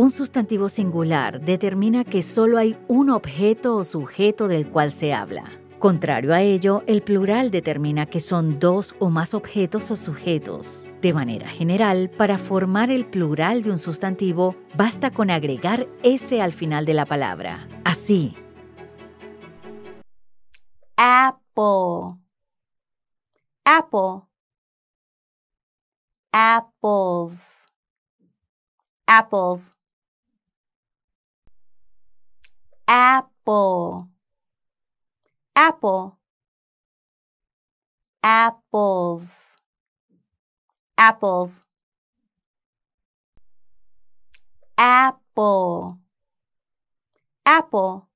Un sustantivo singular determina que solo hay un objeto o sujeto del cual se habla. Contrario a ello, el plural determina que son dos o más objetos o sujetos. De manera general, para formar el plural de un sustantivo, basta con agregar S al final de la palabra. Así. Apple. Apple. Apples. Apples. apple apple apples apples apple apple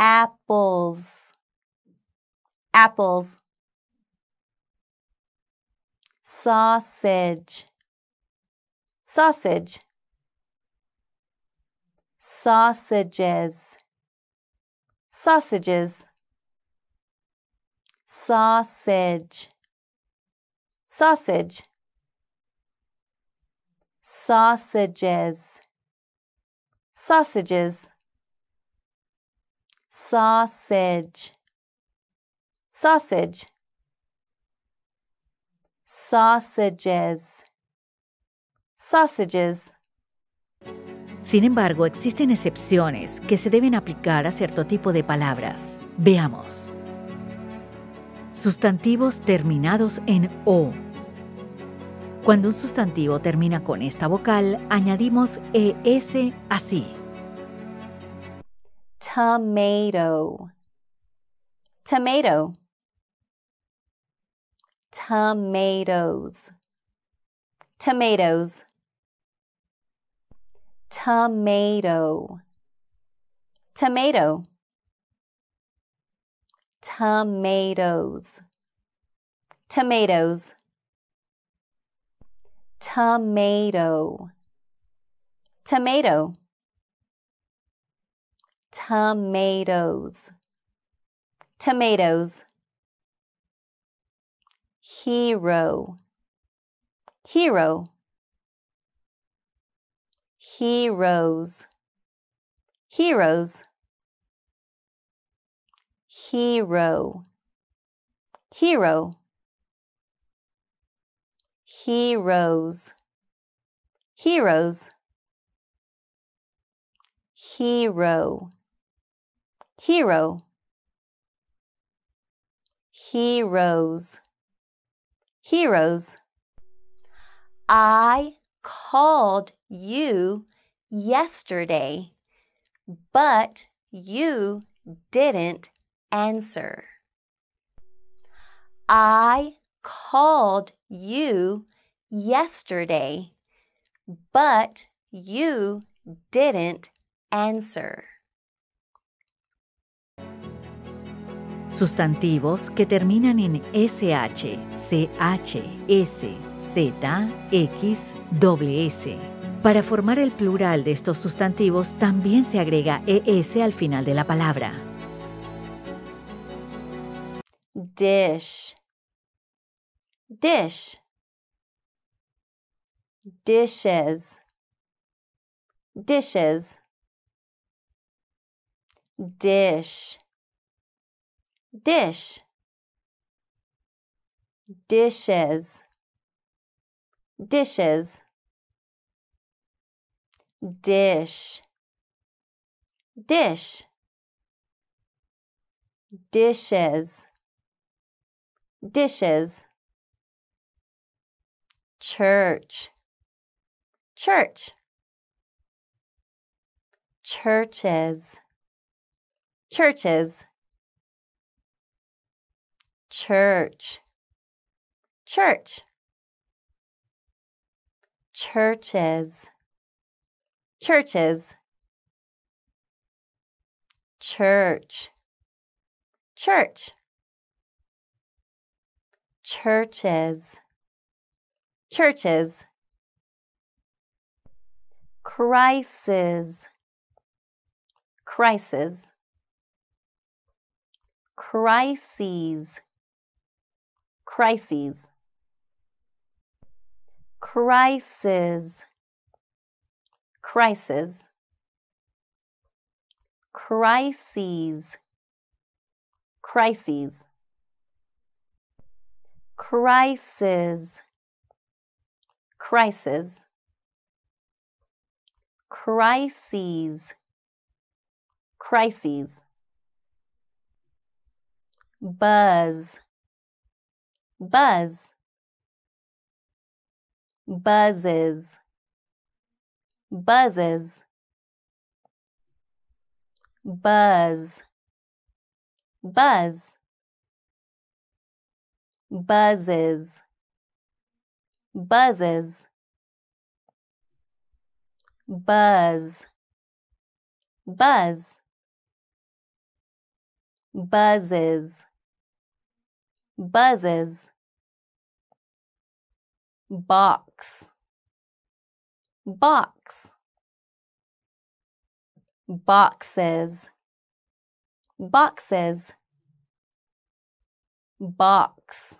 apples apples sausage sausage sausages, sausages, sausage, sausage, sausages, sausages, sausage, sausage, sausages, sausages Sin embargo, existen excepciones que se deben aplicar a cierto tipo de palabras. Veamos. Sustantivos terminados en O. Cuando un sustantivo termina con esta vocal, añadimos ES así. Tomato. Tomato. Tomatoes. Tomatoes. tomato, tomato, tomatoes, tomatoes, tomato, tomato, tomatoes, tomatoes, hero, hero heroes, heroes, hero, hero, heroes, heroes, hero, hero, heroes, heroes. I called you yesterday, but you didn't answer. I called you yesterday, but you didn't answer. Sustantivos que terminan en SH, CH, S, Z, X, S. Para formar el plural de estos sustantivos también se agrega ES al final de la palabra. Dish. Dish. Dishes. Dishes. Dish. dish dishes dishes dish dish dishes dishes church church churches churches church, church, churches, churches, church, church, churches, churches, crisis, crisis crises crises. Crisis. Crisis. Crises. Crises. Crisis. Crisis. Crises. Crises. Buzz buzz buzzes buzzes buzz buzz buzzes buzzes buzz buzz buzzes buzzes box box boxes boxes box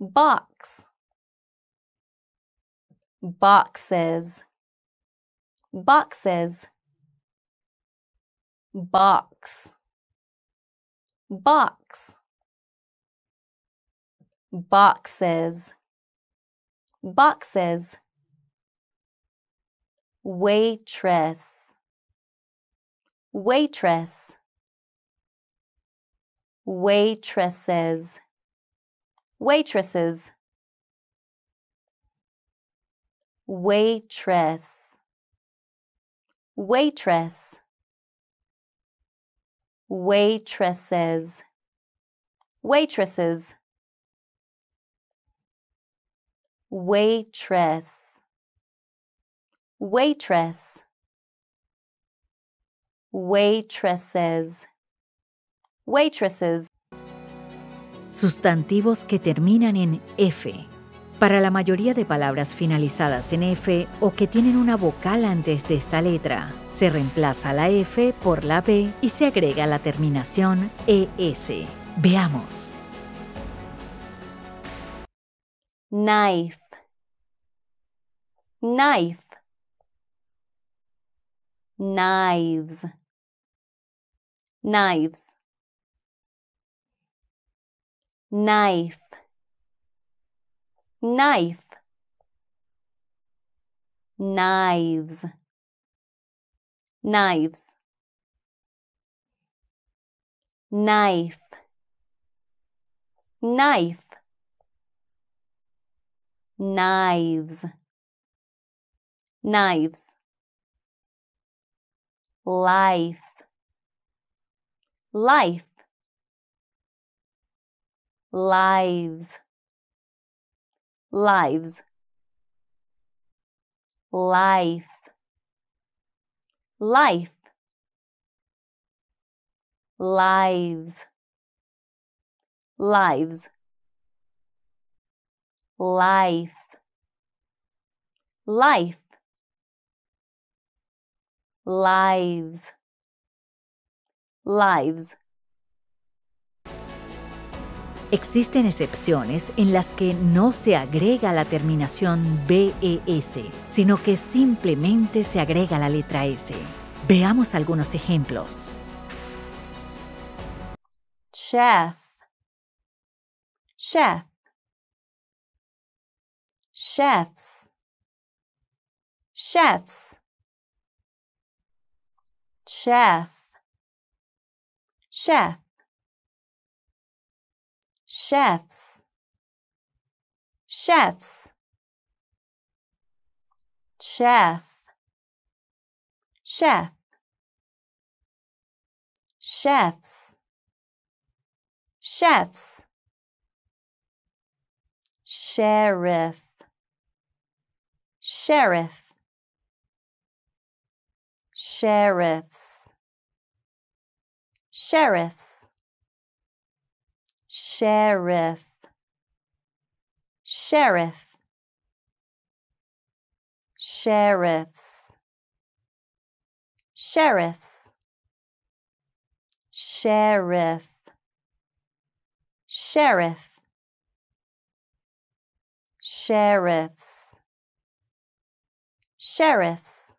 box boxes boxes box box boxes boxes waitress waitress waitresses waitresses waitress waitress waitresses waitresses waitress, waitress, waitresses, waitresses. Sustantivos que terminan en F. Para la mayoría de palabras finalizadas en F o que tienen una vocal antes de esta letra, se reemplaza la F por la B y se agrega la terminación ES. Veamos. knife knife knives knives knife knife knives knives knife knife knives, knives, life, life, lives, lives, life, life, lives, lives. life, life, lives, lives. Existen excepciones en las que no se agrega la terminación BES, sino que simplemente se agrega la letra S. Veamos algunos ejemplos. Chef. Chef. chefs, chefs, chef, chef, chefs, chefs, chef, chef, chefs, chefs, sheriff sheriff sheriffs sheriffs sheriff sheriff sheriffs sheriffs sheriff sheriff sheriffs Sheriffs.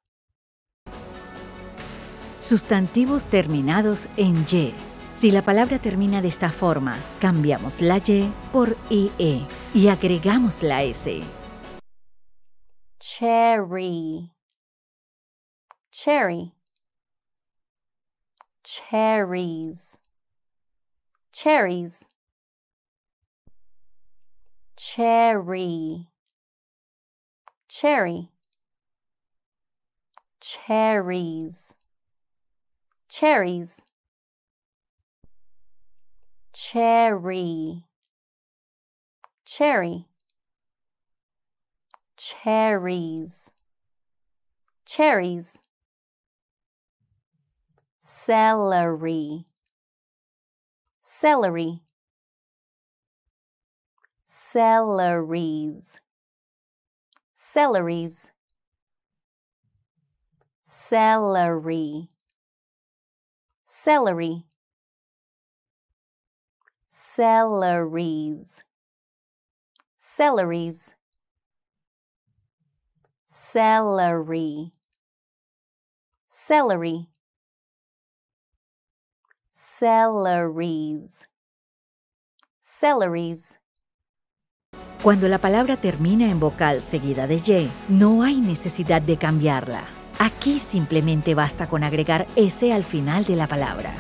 Sustantivos terminados en Y. Si la palabra termina de esta forma, cambiamos la Y por IE y agregamos la S. Cherry. Cherry. Cherries. Cherries. Cherry. Cherry. cherries, cherries, cherry, cherry, cherries, cherries, celery, celery, celeries, celeries celery, celery, celeries, celeries, celery, celery, celeries, celeries. Cuando la palabra termina en vocal seguida de Y, no hay necesidad de cambiarla. Aquí simplemente basta con agregar S al final de la palabra.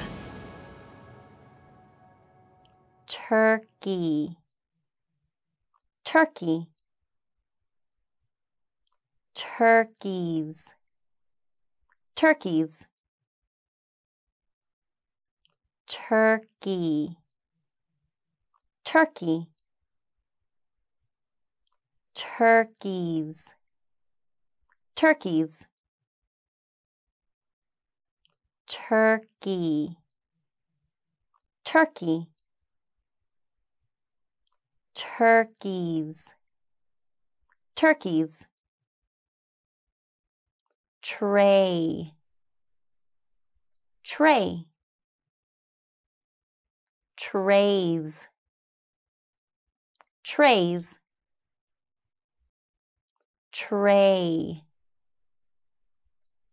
Turkey. Turkey. Turkeys. Turkeys. Turkey. Turkey. Turkeys. Turkeys. turkey, turkey, turkeys, turkeys, tray, tray, trays, trays, tray,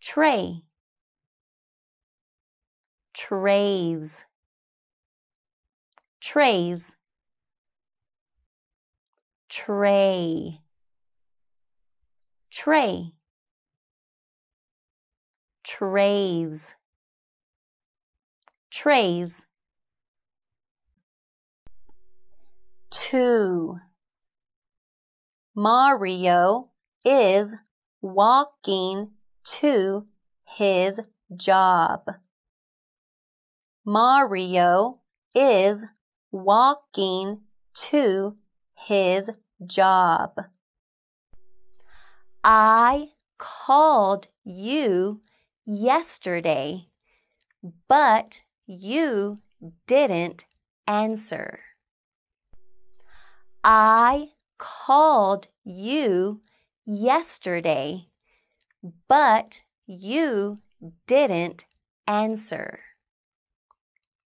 tray trays, trays, tray, tray, trays, trays, two. Mario is walking to his job. Mario is walking to his job. I called you yesterday, but you didn't answer. I called you yesterday, but you didn't answer.